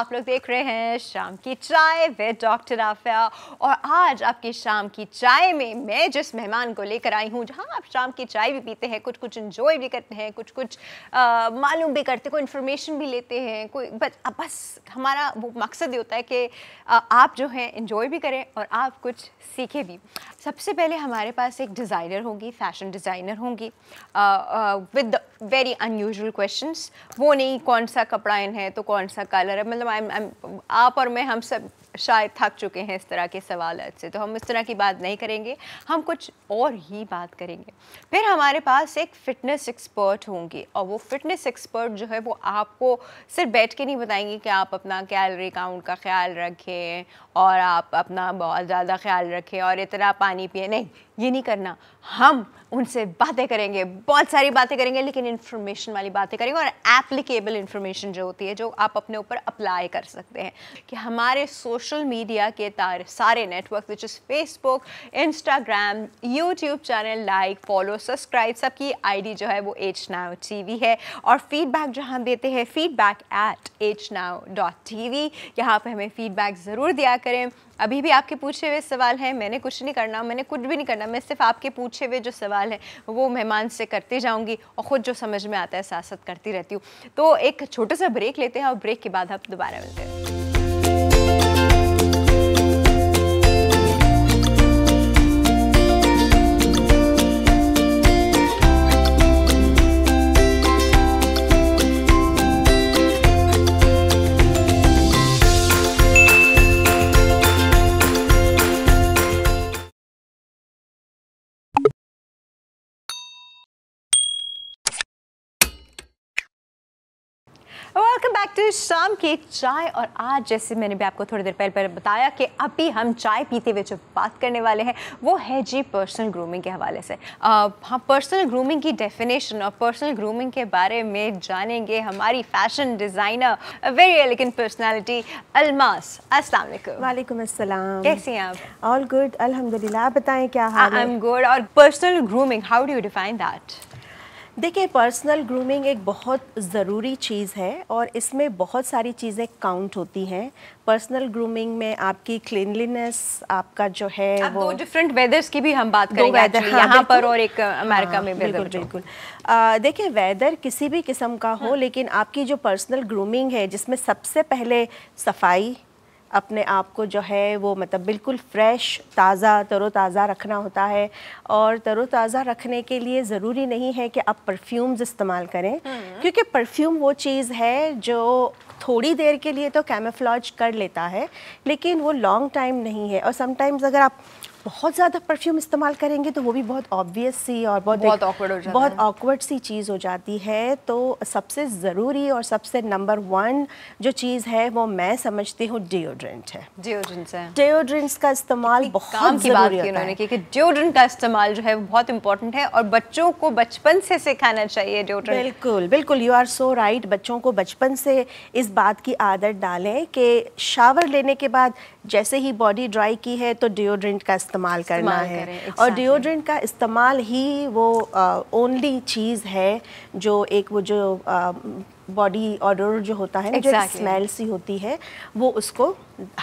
आप लोग देख रहे हैं शाम की चाय विद डॉक्टर आफिया और आज आपकी शाम की चाय में मैं जिस मेहमान को लेकर आई हूँ जहाँ आप शाम की चाय भी पीते हैं कुछ कुछ इन्जॉय भी करते हैं कुछ कुछ मालूम भी करते हैं कोई इन्फॉर्मेशन भी लेते हैं कोई बस बस हमारा वो मकसद ये होता है कि आप जो है इन्जॉय भी करें और आप कुछ सीखें भी सबसे पहले हमारे पास एक डिज़ाइनर होंगी फैशन डिज़ाइनर होंगी विद वेरी अनयूजल क्वेश्चंस वो नहीं कौन सा कपड़ा इन है तो कौन सा कलर है मतलब I'm, I'm आप और मैं हम सब शायद थक चुके हैं इस तरह के सवाल से तो हम इस तरह की बात नहीं करेंगे हम कुछ और ही बात करेंगे फिर हमारे पास एक फ़िटनेस एक्सपर्ट होंगे और वो फ़िटनेस एक्सपर्ट जो है वो आपको सिर्फ बैठ के नहीं बताएंगे कि आप अपना कैलरी काउंट का ख्याल रखें और आप अपना बहुत ज़्यादा ख्याल रखें और इतना पानी पिए नहीं ये नहीं करना हम उनसे बातें करेंगे बहुत सारी बातें करेंगे लेकिन इन्फॉर्मेशन वाली बातें करेंगे और एप्लीकेबल इन्फॉर्मेशन जो होती है जो आप अपने ऊपर अप्लाई कर सकते हैं कि हमारे सोच सोशल मीडिया के तार सारे network which is Facebook Instagram YouTube channel like follow subscribe सबकी आईडी जो है वो एच नाव टी है और फीडबैक जो हम देते हैं feedback at H now dot T V यहाँ पर हमें फ़ीडबैक ज़रूर दिया करें अभी भी आपके पूछे हुए सवाल हैं मैंने कुछ नहीं करना मैंने कुछ भी नहीं करना मैं सिर्फ आपके पूछे हुए जो सवाल हैं वो मेहमान से करती जाऊँगी और ख़ुद जो समझ में आता है साथ साथ करती रहती हूँ तो एक छोटा सा ब्रेक लेते हैं और ब्रेक के बाद आप दोबारा मिलते हैं वेलकम बैक टू शाम की एक चाय और आज जैसे मैंने भी आपको थोड़ी देर पहले बताया कि अभी हम चाय पीते हुए जो बात करने वाले हैं वो है जी पर्सनल ग्रूमिंग के हवाले से uh, हम पर्सनल ग्रूमिंग की डेफिनेशन और पर्सनल ग्रूमिंग के बारे में जानेंगे हमारी fashion designer very elegant personality Almas Aslam वालेकुम अस्सलाम कैसे हैं आप ऑल गुड अल्हम्दुलिल्लाह बताएं क्या आई एम गुड और personal grooming how do you define that देखिए पर्सनल ग्रूमिंग एक बहुत ज़रूरी चीज़ है और इसमें बहुत सारी चीज़ें काउंट होती हैं पर्सनल ग्रूमिंग में आपकी क्लिनलीनेस आपका जो है आप वो डिफरेंट वेदर्स की भी हम बात करेंगे वेदर हाँ, यहाँ पर और एक अमेरिका हाँ, में बिल्कुल तो। बिल्कुल देखिए वेदर किसी भी किस्म का हो हाँ। लेकिन आपकी जो पर्सनल ग्रूमिंग है जिसमें सबसे पहले सफाई अपने आप को जो है वो मतलब बिल्कुल फ्रेश ताज़ा तरोताज़ा रखना होता है और तरोताज़ा रखने के लिए ज़रूरी नहीं है कि आप परफ्यूम्स इस्तेमाल करें हम्म। क्योंकि परफ्यूम वो चीज़ है जो थोड़ी देर के लिए तो कैमोफ्लॉज कर लेता है लेकिन वो लॉन्ग टाइम नहीं है और समटाइम्स अगर आप बहुत ज़्यादा परफ्यूम इस्तेमाल करेंगे तो वो भी बहुत ऑब्वियस सी और बहुत बहुत ऑकवर्ड हो जाता बहुत ऑकवर्ड सी चीज़ हो जाती है तो सबसे ज़रूरी और सबसे नंबर वन जो चीज़ है वो मैं समझती हूँ डिओड्रेंट है डिओड्रेंट है डिओड्रेंट्स का इस्तेमाल बहुत की बात की उन्होंने कि डिओड्रेंट का इस्तेमाल जो है वो बहुत इंपॉर्टेंट है और बच्चों को बचपन से सिखाना चाहिए डिओड्रेंट बिल्कुल बिल्कुल यू आर सो राइट बच्चों को बचपन से इस बात की आदत डालें कि शावर लेने के बाद जैसे ही बॉडी ड्राई की है तो डिओड्रेंट का इस्तेमाल करना है और डिओड्रेंट का इस्तेमाल ही वो ओनली चीज़ है जो एक वो जो बॉडी ऑर्डर जो होता है exactly. जो स्मेल सी होती है वो उसको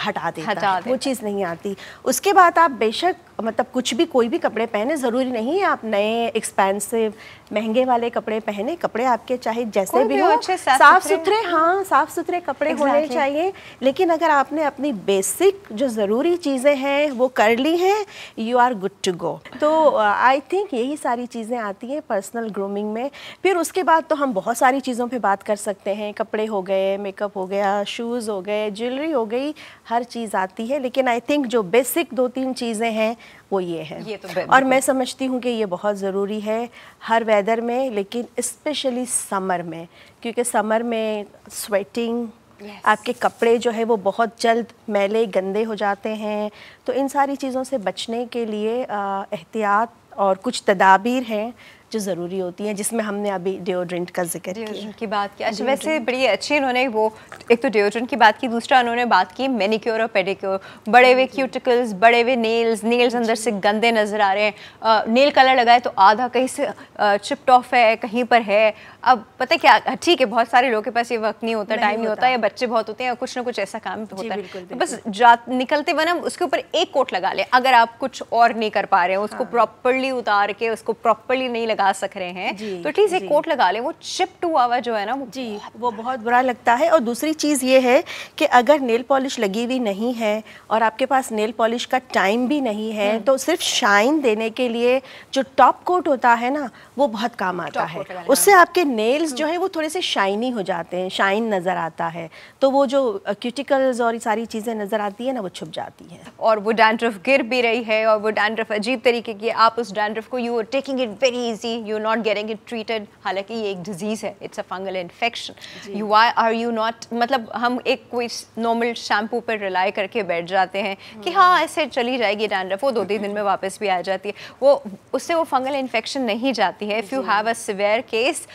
हटा देता हटा है देता। वो चीज़ नहीं आती उसके बाद आप बेशक मतलब कुछ भी कोई भी कपड़े पहने ज़रूरी नहीं है आप नए एक्सपेंसिव महंगे वाले कपड़े पहने कपड़े आपके चाहे जैसे भी, भी हो साफ सुथरे हाँ साफ सुथरे कपड़े exactly. होने चाहिए लेकिन अगर आपने अपनी बेसिक जो ज़रूरी चीज़ें हैं वो कर ली हैं you are good to go तो आई थिंक यही सारी चीज़ें आती हैं पर्सनल ग्रूमिंग में फिर उसके बाद तो हम बहुत सारी चीज़ों पर बात कर सकते हैं कपड़े हो गए मेकअप हो गया शूज़ हो गए ज्वेलरी हो गई हर चीज़ आती है लेकिन आई थिंक जो बेसिक दो तीन चीज़ें हैं वो ये है ये तो और मैं समझती हूँ कि ये बहुत ज़रूरी है हर वेदर में लेकिन स्पेशली समर में क्योंकि समर में स्वेटिंग Yes. आपके कपड़े जो है वो बहुत जल्द मैले गंदे हो जाते हैं तो इन सारी चीज़ों से बचने के लिए एहतियात और कुछ तदाबीर हैं जो ज़रूरी होती हैं जिसमें हमने अभी डिओड्रेंट का जिक्र किया की बात की अच्छा वैसे बड़ी अच्छी इन्होंने वो एक तो डिओड्रेंट की बात की दूसरा उन्होंने बात की मेनिक्योर और पेडिक्योर बड़े हुए क्यूटिकल्स बड़े हुए नेल्स नेल्स अंदर से गंदे नज़र आ रहे हैं नेल कलर लगाए तो आधा कहीं से चिप्ट ऑफ है कहीं पर है अब पता है क्या ठीक है बहुत सारे लोगों के पास ये वक्त नहीं होता टाइम नहीं होता या बच्चे बहुत होते हैं कुछ ना कुछ ऐसा काम होता है तो बस जा निकलते हुए ना उसके ऊपर एक कोट लगा लें अगर आप कुछ और नहीं कर पा रहे हैं उसको प्रॉपरली हाँ। उतार के उसको प्रॉपरली नहीं लगा सक रहे हैं तो एटलीस्ट एक कोट लगा ले वो चिप टू आवर जो है ना जी वो बहुत बुरा लगता है और दूसरी चीज़ ये है कि अगर नेल पॉलिश लगी हुई नहीं है और आपके पास नेल पॉलिश का टाइम भी नहीं है हम्म। तो सिर्फ शाइन देने के लिए जो टॉप कोट होता है ना वो बहुत काम आता है उससे हाँ। आपके नेल्स जो हम्म। है वो थोड़े से शाइनी हो जाते हैं शाइन नज़र आता है तो वो जो क्यूटिकल्स और सारी चीज़ें नज़र आती है ना वो छुप जाती है और वो डैंड्रफ गिर भी रही है और वो डैंड्रफ अजीब तरीके की आप उस डैंड्रफ को you are taking it very easy see you not getting it treated हालांकि ये एक डिजीज़ है it's a fungal infection you why are you not मतलब हम एक कोई नॉर्मल शैम्पू पर रिलाई करके बैठ जाते हैं कि हाँ हम्म। ऐसे चली जाएगी डैंड्रफ वो दो तीन दिन में वापस भी आ जाती है वो उससे वो फंगल इन्फेक्शन नहीं जाती है if you have a severe case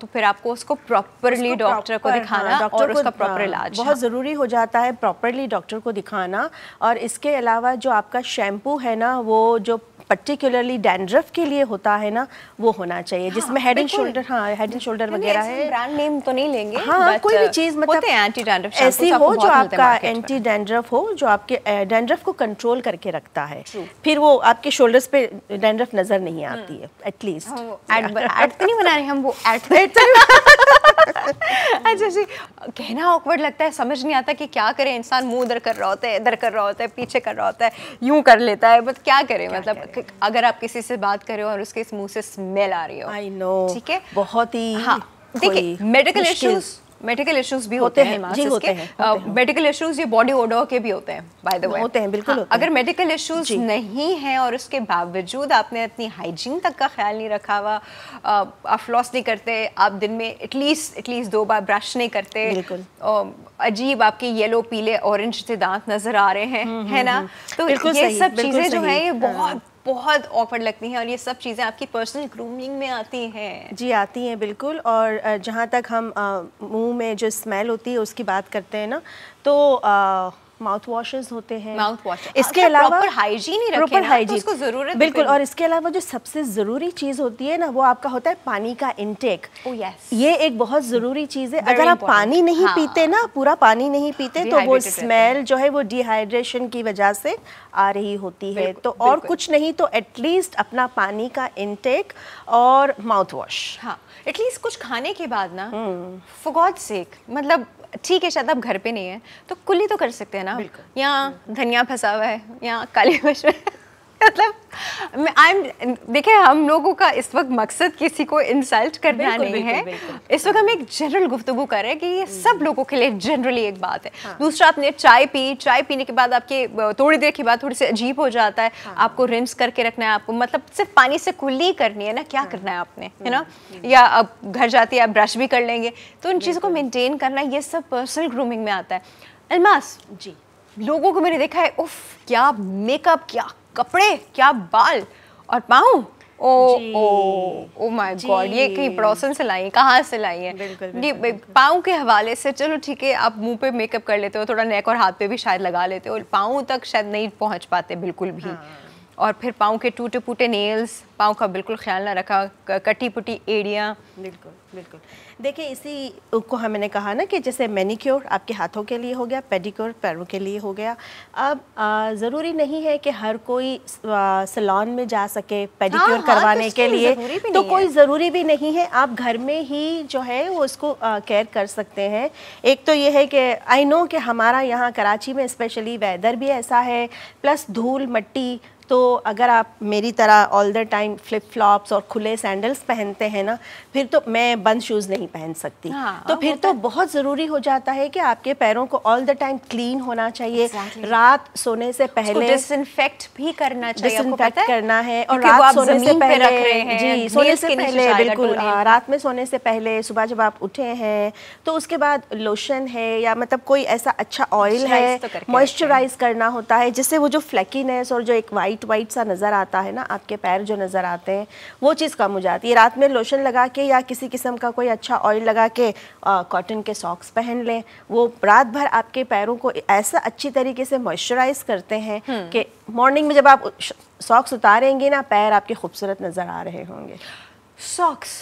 तो फिर आपको उसको प्रॉपरली डॉक्टर को दिखाना हाँ, और उसका प्रॉपर इलाज बहुत ज़रूरी हो जाता है प्रॉपरली डॉक्टर को दिखाना और इसके अलावा जो आपका शैम्पू है ना वो जो पर्टिकुलरली डैंड्रफ के लिए होता है ना वो होना चाहिए जिसमें हेड एंड शोल्डर हाँ हेड एंड शोल्डर वगैरह है ब्रांड नेम तो नहीं लेंगे हाँ कोई भी uh, चीज़ मतलब एंटी डैंड्रफ ऐसी हो जो आपका एंटी डैंड्रफ हो जो आपके डैंड्रफ को कंट्रोल करके रखता है फिर वो आपके शोल्डर पे डैंड्रफ नजर नहीं आती हम्म। है एटलीस्ट एट हाँ, तो नहीं बना रहे हम वो एट अच्छा जी कहना ऑकवर्ड लगता है समझ नहीं आता कि क्या करें इंसान मुंह उधर कर रहा होता है इधर कर रहा होता है पीछे कर रहा होता है यूं कर लेता है बट क्या करें क्या मतलब करें? अगर आप किसी से बात कर रहे हो और उसके इस मुंह से स्मेल आ रही हो आई नो ठीक है बहुत ही हाँ देखिए मेडिकल इश्यूज़ मेडिकल इश्यूज भी होते, होते हैं जी होते हैं मेडिकल इश्यूज ये बॉडी ओडो के भी होते हैं बाय द वे होते हैं बिल्कुल हाँ, होते अगर मेडिकल इश्यूज नहीं हैं और उसके बावजूद आपने अपनी हाइजीन तक का ख्याल नहीं रखा हुआ आप फ्लॉस नहीं करते आप दिन में एटलीस्ट एटलीस्ट दो बार ब्रश नहीं करते अजीब आपके येलो पीले ऑरेंज से दांत नजर आ रहे हैं हम्म, है हम्म, ना हम्म। तो ये सब चीजें जो है ये हाँ। बहुत बहुत ऑफर लगती हैं और ये सब चीज़ें आपकी पर्सनल ग्रूमिंग में आती हैं जी आती हैं बिल्कुल और जहाँ तक हम मुंह में जो स्मेल होती है उसकी बात करते हैं ना तो आ, माउथ वॉशेस होते हैं माउथ हाँ, वॉश इसके अलावा हाइजीन ही प्रॉपर हाइजीन तो उसको जरूरत बिल्कुल और इसके अलावा जो सबसे ज़रूरी चीज़ होती है ना वो आपका होता है पानी का इनटेक oh, ये एक बहुत ज़रूरी चीज़ है अगर आप पानी नहीं हाँ. पीते ना पूरा पानी नहीं पीते तो वो स्मेल जो है वो डिहाइड्रेशन की वजह से आ रही होती है तो और कुछ नहीं तो एटलीस्ट अपना पानी का इनटेक और माउथ वॉश हाँ एटलीस्ट कुछ खाने के बाद ना फॉर गॉड सेक मतलब ठीक है शायद आप घर पे नहीं है तो कुल्ली तो कर सकते हैं ना यहाँ धनिया फंसा हुआ है यहाँ काली मिर्च मतलब आई एम देखे हम लोगों का इस वक्त मकसद किसी को इंसल्ट करना बिल्कुल, नहीं बिल्कुल, है बिल्कुल, इस वक्त हम एक जनरल हाँ। गुफ्तगु कर रहे हैं कि ये हम्म। सब लोगों के लिए जनरली एक बात है हाँ। दूसरा आपने चाय पी चाय पीने के बाद आपके थोड़ी देर के बाद थोड़ी सी अजीब हो जाता है हाँ। आपको रिंस करके रखना है आपको मतलब सिर्फ पानी से कुल्ली करनी है ना क्या हाँ। करना है आपने है हम्म, ना हम्म। या आप घर जाती है आप ब्रश भी कर लेंगे तो उन चीज़ों को मेनटेन करना ये सब पर्सनल ग्रूमिंग में आता है अलमास जी लोगों को मैंने देखा है उफ क्या मेकअप क्या कपड़े क्या बाल और पाऊँ ओ ओ ओ माय गॉड ये कहीं पड़ोसन से लाई है कहाँ से लाई है बिल्कुल, बिल्कुल, पाँव के हवाले से चलो ठीक है आप मुंह पे मेकअप कर लेते हो थोड़ा नेक और हाथ पे भी शायद लगा लेते हो पाओ तक शायद नहीं पहुंच पाते बिल्कुल भी हाँ। और फिर पाँव के टूटे फूटे नेल्स पाँव का बिल्कुल ख्याल ना रखा कटी पुटी एड़ियाँ बिल्कुल बिल्कुल देखिए इसी को हमने कहा ना कि जैसे मैनीक्योर आपके हाथों के लिए हो गया पेडिक्योर पैरों के लिए हो गया अब ज़रूरी नहीं है कि हर कोई सलोन में जा सके पेडिक्योर हाँ, हाँ तो करवाने हाँ, के लिए तो कोई ज़रूरी भी नहीं है आप घर में ही जो है वो उसको केयर कर सकते हैं एक तो ये है कि आई नो कि हमारा यहाँ कराची में स्पेशली वेदर भी ऐसा है प्लस धूल मट्टी तो अगर आप मेरी तरह all the time flip flops और खुले सैंडल्स पहनते हैं ना फिर तो मैं बंद शूज़ नहीं पहन सकती हाँ, तो फिर तो, तो बहुत ज़रूरी हो जाता है कि आपके पैरों को ऑल द टाइम क्लीन होना चाहिए exactly. रात सोने से पहले डिसइनफेक्ट भी करना चाहिए डिसइनफेक्ट करना है और रात सोने से पहले जी सोने से पहले बिल्कुल हाँ, रात में सोने से पहले सुबह जब आप उठे हैं तो उसके बाद लोशन है या मतलब कोई ऐसा अच्छा ऑयल है मॉइस्चराइज तो करना होता है जिससे वो जो फ्लैकीनेस और जो एक वाइट वाइट वाइट सा नज़र आता है ना आपके पैर जो नज़र आते हैं वो चीज़ कम हो जाती है रात में लोशन लगा के या किसी किस्म का कोई अच्छा ऑयल लगा के कॉटन के सॉक्स पहन लें वो रात भर आपके पैरों को ऐसा अच्छी तरीके से मॉइस्चराइज करते हैं हम्म। कि मॉर्निंग में जब आप सॉक्स उतारेंगे ना पैर आपके खूबसूरत नज़र आ रहे होंगे सॉक्स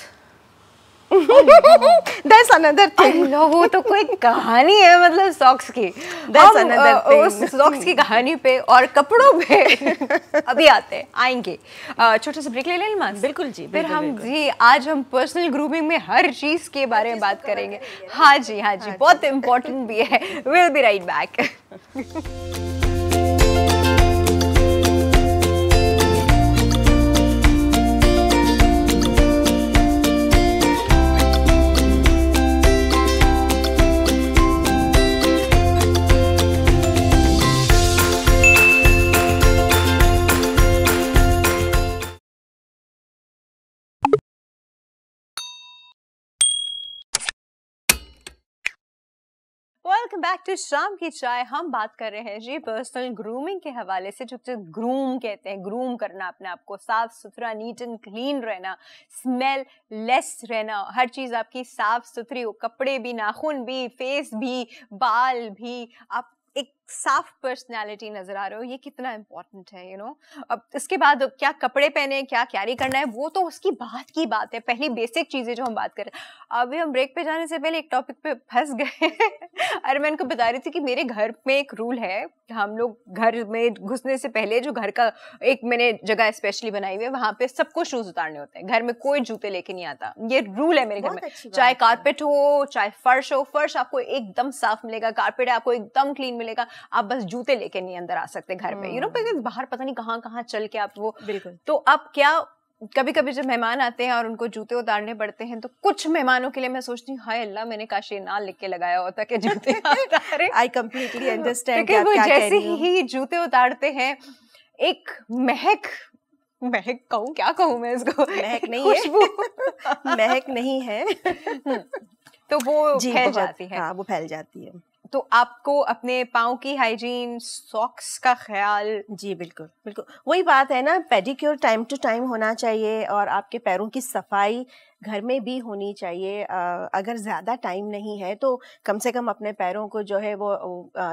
another thing. थिंग वो तो कोई कहानी है मतलब सॉक्स की दैट्स thing. उस सॉक्स की कहानी पे और कपड़ों पे अभी आते हैं आएंगे छोटे से ब्रेक ले लें मान बिल्कुल जी फिर हम जी आज हम पर्सनल ग्रूमिंग में हर चीज के बारे में बात करेंगे हाँ जी हाँ जी हाँ बहुत इम्पोर्टेंट भी है will be right back welcome back to शाम की चाय हम बात कर रहे हैं जी पर्सनल ग्रूमिंग के हवाले से जो ग्रूम कहते हैं ग्रूम करना अपने आप को साफ सुथरा नीट एंड क्लीन रहना स्मेल लेस रहना हर चीज़ आपकी साफ सुथरी हो कपड़े भी नाखून भी फेस भी बाल भी आप एक साफ पर्सनैलिटी नजर आ रहे हो ये कितना इम्पोर्टेंट है यू you नो know? अब इसके बाद क्या कपड़े पहने क्या कैरी करना है वो तो उसकी बात की बात है पहली बेसिक चीज़ें जो हम बात कर रहे हैं अभी हम ब्रेक पे जाने से पहले एक टॉपिक पे फंस गए अरे मैं इनको बता रही थी कि मेरे घर में एक रूल है हम लोग घर में घुसने से पहले जो घर का एक मैंने जगह स्पेशली बनाई हुई है वहाँ पे सबको शूज़ उतारने होते हैं घर में कोई जूते लेके नहीं आता ये रूल है मेरे घर में चाहे कारपेट हो चाहे फर्श हो फर्श आपको एकदम साफ मिलेगा कारपेट आपको एकदम क्लीन मिलेगा आप बस जूते लेके नहीं अंदर आ सकते घर पे यू नो बिकॉज बाहर पता नहीं कहाँ कहाँ चल के आप वो बिल्कुल तो अब क्या कभी कभी जब मेहमान आते हैं और उनको जूते उतारने पड़ते हैं तो कुछ मेहमानों के लिए मैं सोचती हूँ हाय अल्लाह मैंने काशी ना लिख के लगाया होता कि जूते उतारे आई कम्प्लीटली अंडरस्टैंड क्योंकि वो जैसे ही जूते उतारते हैं एक महक महक कहूँ क्या कहूँ मैं इसको महक नहीं है महक नहीं है तो वो फैल जाती है हाँ वो फैल जाती है तो आपको अपने पाओ की हाइजीन सॉक्स का ख्याल जी बिल्कुल बिल्कुल वही बात है ना पेडिक्योर टाइम टू टाइम होना चाहिए और आपके पैरों की सफाई घर में भी होनी चाहिए अगर ज़्यादा टाइम नहीं है तो कम से कम अपने पैरों को जो है वो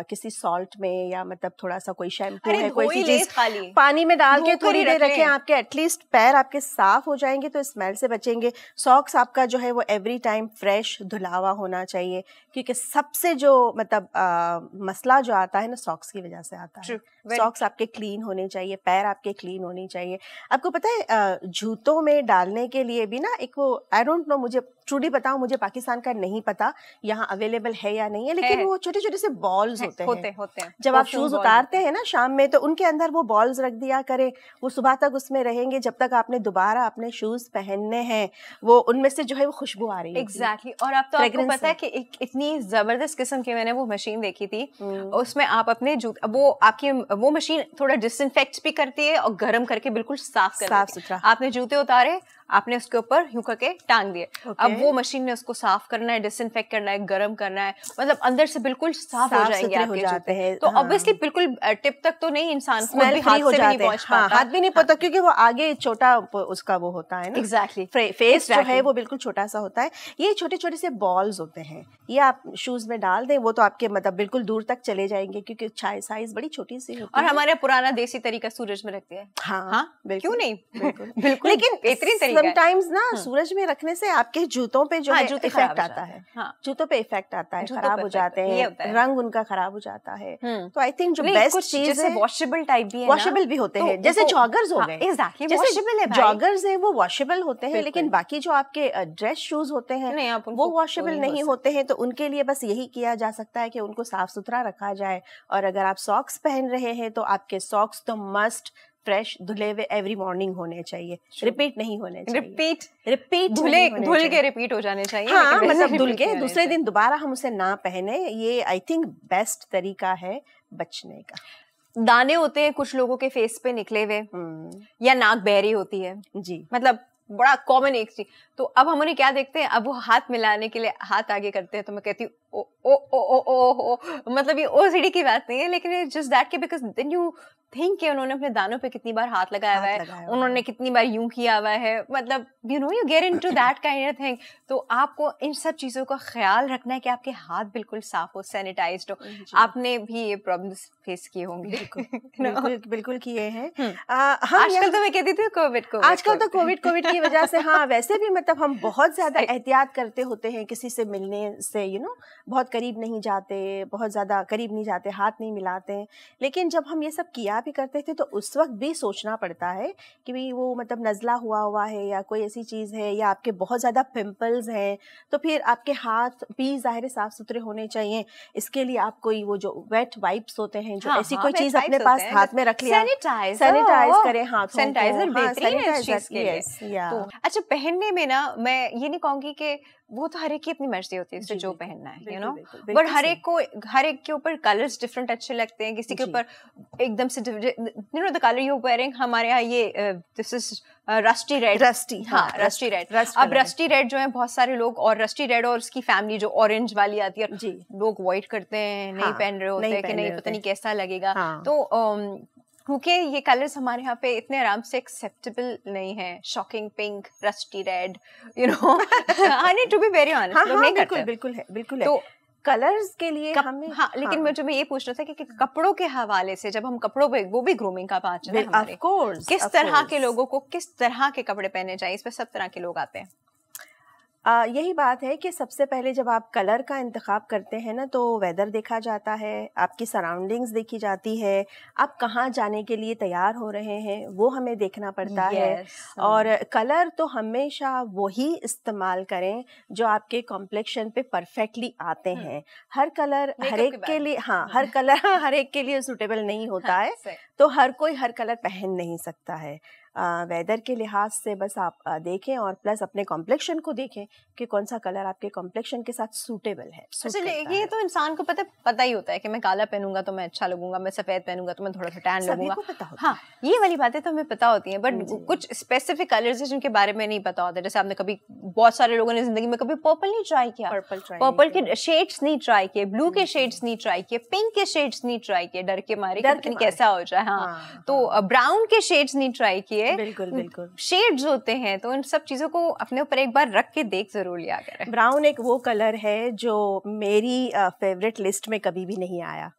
किसी सॉल्ट में या मतलब थोड़ा सा कोई शैम्पू है कोई चीज पानी में डाल के थोड़ी देर रखें आपके एटलीस्ट पैर आपके साफ हो जाएंगे तो स्मेल से बचेंगे सॉक्स आपका जो है वो एवरी टाइम फ्रेश धुलावा होना चाहिए क्योंकि सबसे जो मतलब मसला जो आता है ना सॉक्स की वजह से आता है सॉक्स आपके क्लीन होने चाहिए पैर आपके क्लीन होने चाहिए आपको पता है जूतों में डालने के लिए भी ना एक वो आई डोंट नो मुझे ट्रूडी बताओ मुझे पाकिस्तान का नहीं पता यहाँ अवेलेबल है या नहीं है लेकिन है। वो छोटे छोटे से बॉल्स होते हैं होते होते हैं जब आप शूज उतारते हैं ना शाम में तो उनके अंदर वो बॉल्स रख दिया करें वो सुबह तक उसमें रहेंगे जब तक आपने दोबारा अपने शूज पहनने हैं वो उनमें से जो है वो खुशबू आ रही है एग्जैक्टली exactly. और आप तो आपको पता है की इतनी जबरदस्त किस्म की मैंने वो मशीन देखी थी हम्म। उसमें आप अपने जूते वो आपकी वो मशीन थोड़ा डिसइनफेक्ट भी करती है और गर्म करके बिल्कुल साफ साफ सुथरा आपने जूते उतारे आपने उसके ऊपर यूं करके टांग दिए okay. अब वो मशीन ने उसको साफ करना है डिसइनफेक्ट करना है गर्म करना है मतलब अंदर से बिल्कुल साफ, साफ हो जाएंगे आपके हो जाते हैं तो ऑब्वियसली हाँ। बिल्कुल टिप तक तो नहीं इंसान को भी हाथ से नहीं पहुंच हाँ, पाता हाथ भी नहीं हाँ। पता क्योंकि वो आगे छोटा उसका वो होता है ना एग्जैक्टली फेस जो है वो बिल्कुल छोटा सा होता है ये छोटे छोटे से बॉल्स होते हैं ये आप शूज में डाल दें वो तो आपके मतलब बिल्कुल दूर तक चले जाएंगे क्योंकि छाए साइज बड़ी छोटी सी होती है और हमारे पुराना देसी तरीका सूरज में रखते हैं हाँ, हाँ? बिल्कुल नहीं बिल्कुल लेकिन बेहतरीन तरीका समटाइम्स ना हाँ. सूरज में रखने से आपके जूतों पे जो हाँ, जूते इफेक्ट आता है हाँ. जूतों पे इफेक्ट आता है खराब हो जाते हैं रंग उनका खराब हो जाता है हम्म। तो आई थिंक जो बेस्ट चीज है वॉशेबल टाइप भी वॉशेबल भी होते तो हैं जैसे जॉगर्स हो हाँ, गए वॉशेबल है जॉगर्स है वो वॉशेबल होते हैं लेकिन बाकी जो आपके ड्रेस शूज होते हैं वो वॉशेबल नहीं होते हैं तो उनके लिए बस यही किया जा सकता है कि उनको साफ सुथरा रखा जाए और अगर आप सॉक्स पहन रहे हैं तो आपके सॉक्स तो मस्ट फ्रेश धुले हुए एवरी मॉर्निंग होने चाहिए रिपीट नहीं होने चाहिए रिपीट रिपीट धुले धुल के रिपीट हो जाने चाहिए हाँ मतलब धुल के दूसरे दिन दोबारा हम उसे ना पहने ये आई थिंक बेस्ट तरीका है बचने का दाने होते हैं कुछ लोगों के फेस पे निकले हुए हम्म। या नाक बहरी होती है जी मतलब बड़ा कॉमन एक चीज तो अब हम उन्हें क्या देखते हैं अब वो हाथ मिलाने के लिए हाथ आगे करते हैं तो मैं कहती हूँ ओ ओ ओ ओ ओ मतलब ये ओ सीढ़ी की बात नहीं है लेकिन जस्ट दैट के बिकॉज देन यू थिंक कि उन्होंने अपने दानों पे कितनी बार हाथ लगाया हुआ है उन्होंने कितनी बार यूं किया हुआ है मतलब you know you get into that kind of thing तो आपको इन सब चीज़ों का ख्याल रखना है कि आपके हाथ बिल्कुल साफ हो सैनिटाइज हो आपने भी ये प्रॉब्लम्स फेस किए होंगे बिल्कुल बिल्कुल किए हैं हम्म। आजकल तो मैं कहती थी कोविड को आजकल तो कोविड कोविड की वजह से हाँ वैसे भी मतलब हम बहुत ज़्यादा एहतियात करते होते हैं किसी से मिलने से यू नो बहुत करीब नहीं जाते बहुत ज़्यादा करीब नहीं जाते हाथ नहीं मिलाते लेकिन जब हम ये सब किया भी करते थे तो उस वक्त भी सोचना पड़ता है कि भी वो मतलब नज़ला हुआ हुआ है या कोई ऐसी चीज़ है या आपके बहुत ज़्यादा पिंपल्स हैं तो फिर आपके हाथ भी ज़ाहिर साफ़ सुथरे होने चाहिए इसके लिए आप कोई वो जो वेट वाइप्स होते हैं जो हाँ, ऐसी हाँ, कोई चीज़ अपने पास हाथ में रख लिया सैनिटाइज करें हाथ हाँ, सैनिटाइजर तो, अच्छा पहनने में ना मैं ये नहीं कहूँगी कि वो तो हर एक की अपनी मर्जी होती है उसे जो पहनना है यू नो बट हर एक को हर एक के ऊपर कलर्स डिफरेंट अच्छे लगते हैं किसी के ऊपर एकदम से you know the colour you wearing हमारे यहाँ ये this is rusty red rusty हाँ रस्टी हाँ, रेड अब रस्टी रेड जो है बहुत सारे लोग और रस्टी रेड और उसकी फैमिली जो ऑरेंज वाली आती है लोग अवॉइड करते हैं नहीं हाँ, पहन रहे होते हैं कि नहीं पता नहीं कैसा लगेगा हाँ। तो क्योंकि ये कलर्स हमारे यहाँ पे इतने आराम से एक्सेप्टेबल नहीं है shocking pink rusty red you know I to be very honest हाँ, हाँ, हाँ बिल्कुल बिल्कुल है बिल्कुल है तो कलर्स के लिए कप, हमें हाँ, लेकिन हाँ. मुझे मैं ये पूछना था कि, कि कपड़ों के हवाले से जब हम कपड़ों पे वो भी ग्रूमिंग का बात कोर्स किस तरह के लोगों को किस तरह के कपड़े पहने चाहिए इस पर सब तरह के लोग आते हैं आ, यही बात है कि सबसे पहले जब आप कलर का इंतखब करते हैं ना तो वेदर देखा जाता है आपकी सराउंडिंग्स देखी जाती है आप कहाँ जाने के लिए तैयार हो रहे हैं वो हमें देखना पड़ता yes. है और हम्म। कलर तो हमेशा वही इस्तेमाल करें जो आपके कॉम्प्लेक्शन पे परफेक्टली आते हम्म। हैं हर कलर हर एक के लिए हाँ हम्म। हर कलर हर एक के लिए सुटेबल नहीं हाँ, होता है तो हर कोई हर कलर पहन नहीं सकता है वेदर के लिहाज से बस आप देखें और प्लस अपने कॉम्प्लेक्शन को देखें कि कौन सा कलर आपके कॉम्प्लेक्शन के साथ सूटेबल है अच्छा, ये तो इंसान को पता पता ही होता है कि मैं काला पहनूंगा तो मैं अच्छा लगूंगा मैं सफेद पहनूंगा तो मैं थोड़ा सा टैन लगूंगा हाँ ये वाली बातें तो हमें पता होती है बट कुछ स्पेसिफिक कलर्स है जिनके बारे में नहीं पता होता जैसे आपने कभी बहुत सारे लोगों ने जिंदगी में कभी पर्पल नहीं ट्राई किया पर्पल पर्पल के शेड्स नहीं ट्राई किए ब्लू के शेड्स नहीं ट्राई किए पिंक के शेड्स नहीं ट्राई किए डर के मारे कैसा हो जाए हाँ, हाँ तो ब्राउन हाँ। के शेड्स नहीं ट्राई किए लिए बिल्कुल बिल्कुल शेड्स होते हैं तो उन सब चीज़ों को अपने ऊपर एक बार रख के देख जरूर लिया करें ब्राउन एक वो कलर है जो मेरी फेवरेट लिस्ट में कभी भी नहीं आया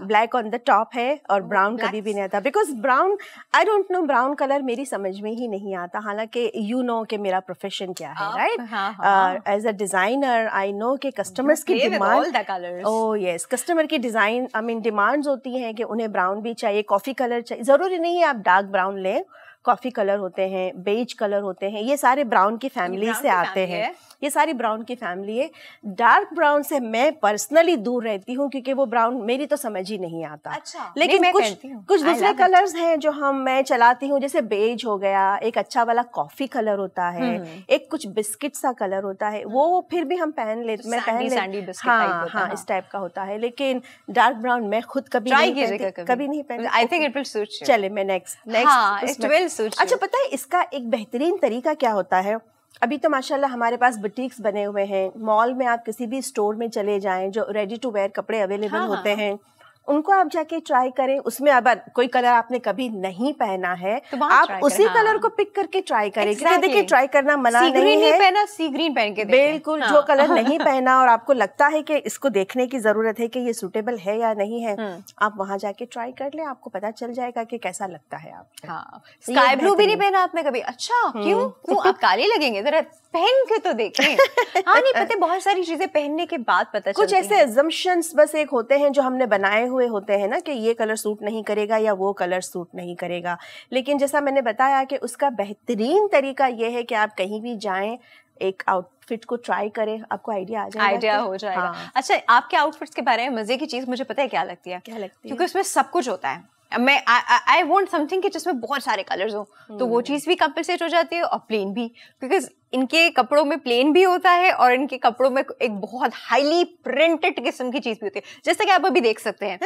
ब्लैक ऑन द टॉप है और ब्राउन कभी भी नहीं आता because brown I don't know brown colour मेरी समझ में ही नहीं आता हालांकि यू नो कि मेरा प्रोफेशन क्या है राइट हाँ, as a designer I know कि कस्टमर्स की डिमांड ओ यस कस्टमर की डिजाइन आई मीन डिमांड्स होती हैं कि उन्हें ब्राउन भी चाहिए कॉफी कलर चाहिए जरूरी नहीं है आप डार्क ब्राउन लें कॉफ़ी कलर होते हैं बेज कलर होते हैं ये सारे ब्राउन की फैमिली से आते हैं ये सारी ब्राउन की फैमिली है डार्क ब्राउन से मैं पर्सनली दूर रहती हूँ क्योंकि वो ब्राउन मेरी तो समझ ही नहीं आता अच्छा लेकिन मैं कुछ कुछ दूसरे कलर्स हैं जो हम मैं चलाती हूँ जैसे बेज हो गया एक अच्छा वाला कॉफी कलर होता है हम्म। एक कुछ बिस्किट सा कलर होता है वो हम्म। फिर भी हम पहन लेते मैं पहन हाँ, हाँ, हाँ इस टाइप का होता है लेकिन डार्क ब्राउन मैं खुद कभी नहीं कभी नहीं पहन I think it will suit चले मैं next next it will suit अच्छा पता है इसका एक बेहतरीन तरीका क्या होता है अभी तो माशाल्लाह हमारे पास बुटीक्स बने हुए हैं मॉल में आप किसी भी स्टोर में चले जाएं जो रेडी टू वेयर कपड़े अवेलेबल हाँ, हाँ, होते हाँ। हैं उनको आप जाके ट्राई करें उसमें अब कोई कलर आपने कभी नहीं पहना है तो आप उसी हाँ। कलर को पिक करके ट्राई करें exactly. क्योंकि देखिए ट्राई करना मना नहीं, नहीं है पहना सी ग्रीन पहन के बिल्कुल हाँ। जो कलर नहीं पहना और आपको लगता है कि इसको देखने की जरूरत है कि ये सुटेबल है या नहीं है हम्म। आप वहां जाके ट्राई कर ले आपको पता चल जाएगा की कैसा लगता है आपको स्काई हाँ। ब्लू तो भी नहीं पहना आपने कभी अच्छा हम्म। क्यों क्यों आप काले लगेंगे जरा पहन के तो देखें हाँ नहीं पता बहुत सारी चीजें पहनने के बाद पता कुछ ऐसे एजम्पन्स बस एक होते हैं जो हमने बनाए हुए हुए होते हैं ना कि ये कलर सूट नहीं करेगा या वो कलर सूट नहीं करेगा लेकिन जैसा मैंने बताया कि उसका बेहतरीन तरीका ये है कि आप कहीं भी जाएं एक आउटफिट को ट्राई करें आपको आइडिया आ जाएगा आइडिया तो- हो जाएगा हाँ। अच्छा आपके आउटफिट्स के बारे में मजे की चीज मुझे पता है क्या लगती है क्या लगती है क्योंकि उसमें सब कुछ होता है मैं आई वॉन्ट समथिंग कि जिसमें बहुत सारे कलर्स हो तो वो हम्म। चीज़ भी कंपलसेट हो जाती है और प्लेन भी बिकॉज इनके कपड़ों में प्लेन भी होता है और इनके कपड़ों में एक बहुत हाईली प्रिंटेड किस्म की चीज भी होती है जैसे कि आप अभी देख सकते हैं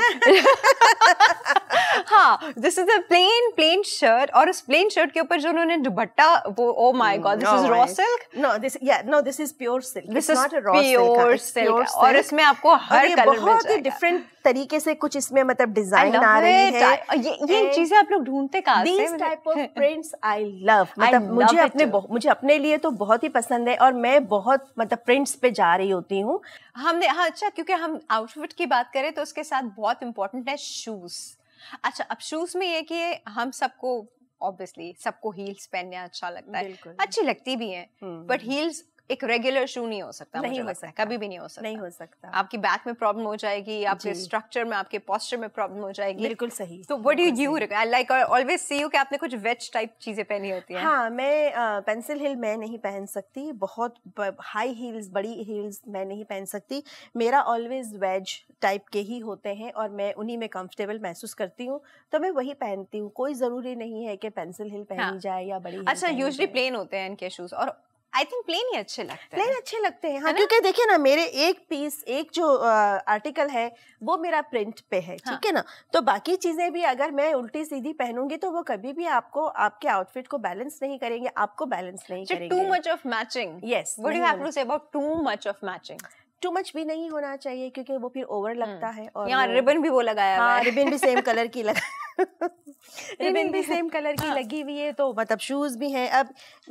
हाँ this is a plain plain shirt और उस प्लेन शर्ट के ऊपर जो उन्होंने दुपट्टा वो oh my God this is raw silk no this या no this is pure silk this is not pure silk और इसमें आपको हर कलर बहुत ही डिफरेंट तरीके से कुछ इसमें मतलब डिजाइन आ रहे हैं ये ये चीजें आप लोग ढूंढते कहाँ से this type of prints I love मतलब मुझे अपने मुझे अपने लिए तो बहुत ही पसंद है और मैं बहुत मतलब प्रिंट्स पे जा रही होती हूँ हमने हाँ अच्छा क्योंकि हम आउटफिट की बात करें तो उसके साथ बहुत इंपॉर्टेंट है शूज़ अच्छा अब शूज़ में ये कि हम सबको ऑब्वियसली सबको हील्स पहनने अच्छा लगता है अच्छी लगती भी है बट हील्स एक रेगुलर शू नहीं हो सकता नहीं हो सकता कभी भी नहीं हो सकता नहीं हो सकता आपकी बैक में प्रॉब्लम हो जाएगी आपके स्ट्रक्चर में आपके पॉस्चर में प्रॉब्लम हो जाएगी बिल्कुल सही तो what you you I like always see you कि आपने कुछ वेज टाइप चीजें पहनी होती हैं हाँ मैं पेंसिल हिल मैं नहीं पहन सकती बहुत हाई हील्स बड़ी हील्स मैं नहीं पहन सकती मेरा ऑलवेज वेज टाइप के ही होते हैं और मैं उन्हीं में कंफर्टेबल महसूस करती हूँ तो मैं वही पहनती हूँ कोई जरूरी नहीं है कि पेंसिल हिल पहनी हाँ। जाए या बड़ी अच्छा यूजली प्लेन होते हैं इनके शूज और आई थिंक प्लेन ही अच्छे लगते हैं प्लेन अच्छे लगते हैं हाँ क्योंकि देखिए ना मेरे एक पीस एक जो आर्टिकल है वो मेरा प्रिंट पे है हाँ। ठीक हाँ. है ना तो बाकी चीजें भी अगर मैं उल्टी सीधी पहनूंगी तो वो कभी भी आपको आपके आउटफिट को बैलेंस नहीं करेंगे आपको बैलेंस नहीं करेंगे too much of matching yes what you have to say about too much of matching too much भी नहीं होना चाहिए क्योंकि वो फिर ओवर हम्म। लगता है और यहाँ रिबन भी वो लगाया हाँ है रिबन भी सेम कलर की लगा रिबन भी सेम कलर की हाँ। लगी हुई है तो मतलब शूज भी हैं अब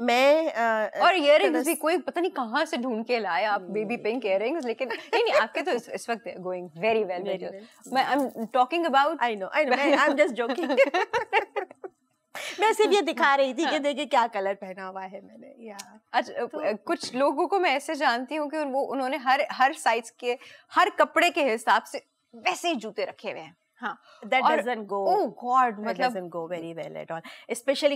मैं आ, और इयर रिंग्स भी कोई पता नहीं कहाँ से ढूंढ के लाए आप बेबी पिंक इयर रिंग्स लेकिन नहीं नहीं आपके तो इस, इस वक्त गोइंग वेरी वेल मैं I am talking about I know I know I am just joking मैं सिर्फ ये दिखा रही थी कि हाँ। देखिए क्या कलर पहना हुआ है मैंने या अच्छा तो, कुछ लोगों को मैं ऐसे जानती हूँ कि वो उन्होंने हर हर साइज के हर कपड़े के हिसाब से वैसे ही जूते रखे हुए हैं हाँ, oh मतलब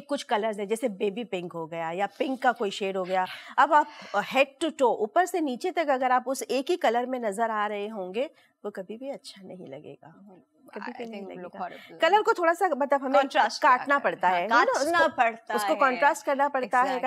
कुछ कलर्स है जैसे बेबी पिंक हो गया या पिंक का कोई शेड हो गया अब आप हेड टू टो ऊपर से नीचे तक अगर आप उस एक ही कलर में नजर आ रहे होंगे वो कभी भी अच्छा नहीं लगेगा हम्म। कलर को थोड़ा सा मतलब हमें काटना पड़ता हाँ, है काटना पड़ता है उसको कॉन्ट्रास्ट करना पड़ता है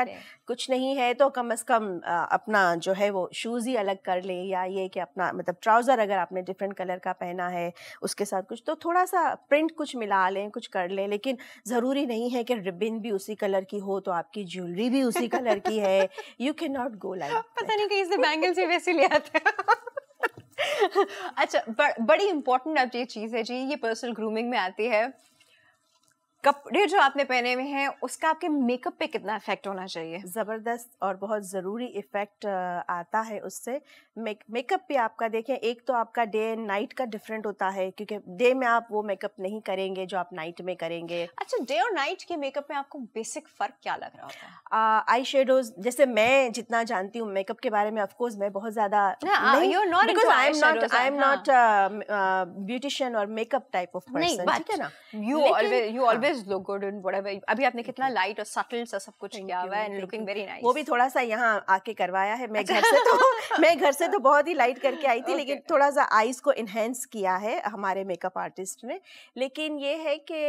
कुछ नहीं है तो कम से कम अपना जो है वो शूज ही अलग कर ले या ये कि अपना मतलब ट्राउजर अगर आपने डिफरेंट कलर का पहना है उसके साथ कुछ तो थोड़ा सा प्रिंट कुछ मिला लें कुछ कर लें लेकिन ज़रूरी नहीं है कि रिबिन भी उसी कलर की हो तो आपकी ज्वेलरी भी उसी कलर की है you can not go like पता नहीं कहीं से बैंगल से वैसे ले आते हैं अच्छा बड़ी इंपॉर्टेंट अब ये चीज़ है जी ये पर्सनल ग्रूमिंग में आती है कपड़े जो आपने पहने हुए हैं उसका आपके मेकअप पे कितना इफेक्ट होना चाहिए ज़बरदस्त और बहुत ज़रूरी इफेक्ट आता है उससे मेक मेकअप पे आपका देखें एक तो आपका डे एंड नाइट का डिफरेंट होता है क्योंकि डे में आप वो मेकअप नहीं करेंगे जो आप नाइट में करेंगे अच्छा डे और नाइट के मेकअप में आपको बेसिक फ़र्क क्या लग रहा होता है आई शेडोज जैसे मैं जितना जानती हूँ मेकअप के बारे में ऑफकोर्स मैं बहुत ज़्यादा ब्यूटिशियन और मेकअप टाइप ऑफ ठीक है ना यू ऑलवेज अभी आपने कितना और सा सब कुछ किया हुआ है वो भी थोड़ा सा यहाँ आके करवाया है मैं घर से तो अच्छा। मैं घर से तो बहुत ही करके आई थी लेकिन थोड़ा सा को किया है हमारे ने लेकिन ये है कि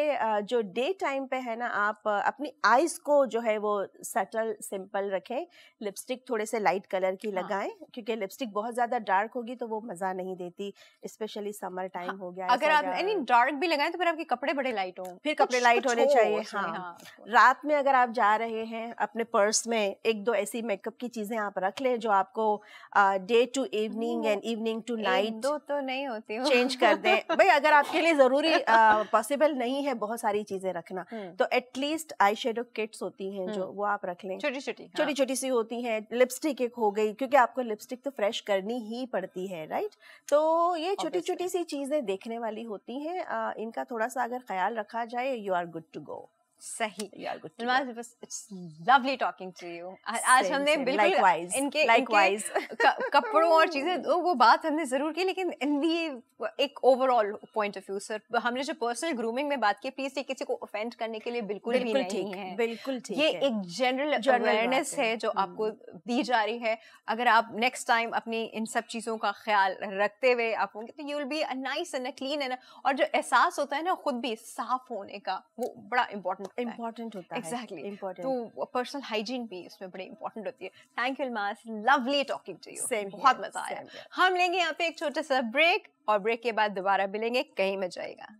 जो डे टाइम पे है ना आप अपनी आईज को जो है वो सटल सिंपल रखें लिपस्टिक थोड़े से लाइट कलर की हाँ। लगाएं क्योंकि लिपस्टिक बहुत ज्यादा डार्क होगी तो वो मजा नहीं देती स्पेशली समर टाइम हो गया अगर आप डार्क भी लगाएं तो फिर आपके कपड़े बड़े लाइट हों फिर कपड़े लाइट होने चाहिए हाँ, हाँ रात में अगर आप जा रहे हैं अपने पर्स में एक दो ऐसी मेकअप की चीजें आप रख लें जो आपको day to evening and evening to night दो तो नहीं होती चेंज कर दें भाई अगर आपके लिए जरूरी पॉसिबल नहीं है बहुत सारी चीजें रखना हम्म। तो एटलीस्ट आई शेडो किट्स होती हैं जो हम्म। वो आप रख लें छोटी हाँ। छोटी छोटी छोटी सी होती हैं लिपस्टिक एक हो गई क्योंकि आपको लिपस्टिक तो फ्रेश करनी ही पड़ती है राइट तो ये छोटी छोटी सी चीजें देखने वाली होती हैं इनका थोड़ा सा अगर ख्याल रखा जाए you are are good to go. सही लवली टॉकिंग टू यू आज हमने बिल्कुल इनके कपड़ों और चीजें वो बात हमने जरूर की लेकिन इन दी एक overall point of view sir हमने जो पर्सनल ग्रूमिंग में बात की प्लीज ये किसी को ऑफेंड करने के लिए बिल्कुल, भी नहीं है बिल्कुल ठीक ये एक जनरल अवेयरनेस है जो हम्म। आपको दी जा रही है अगर आप नेक्स्ट टाइम अपनी इन सब चीजों का ख्याल रखते हुए आप होंगे तो you will be nice and clean and और जो एहसास होता है ना खुद भी साफ होने का वो बड़ा इंपॉर्टेंट होता है इम्पोर्टेंट होता है एग्जैक्टली exactly. तो पर्सनल हाइजीन भी उसमें बड़ी इंपॉर्टेंट होती है thank you Almas lovely talking to you बहुत मजा आया हम लेंगे यहाँ पे एक छोटा सा ब्रेक और ब्रेक के बाद दोबारा मिलेंगे कहीं में जाएगा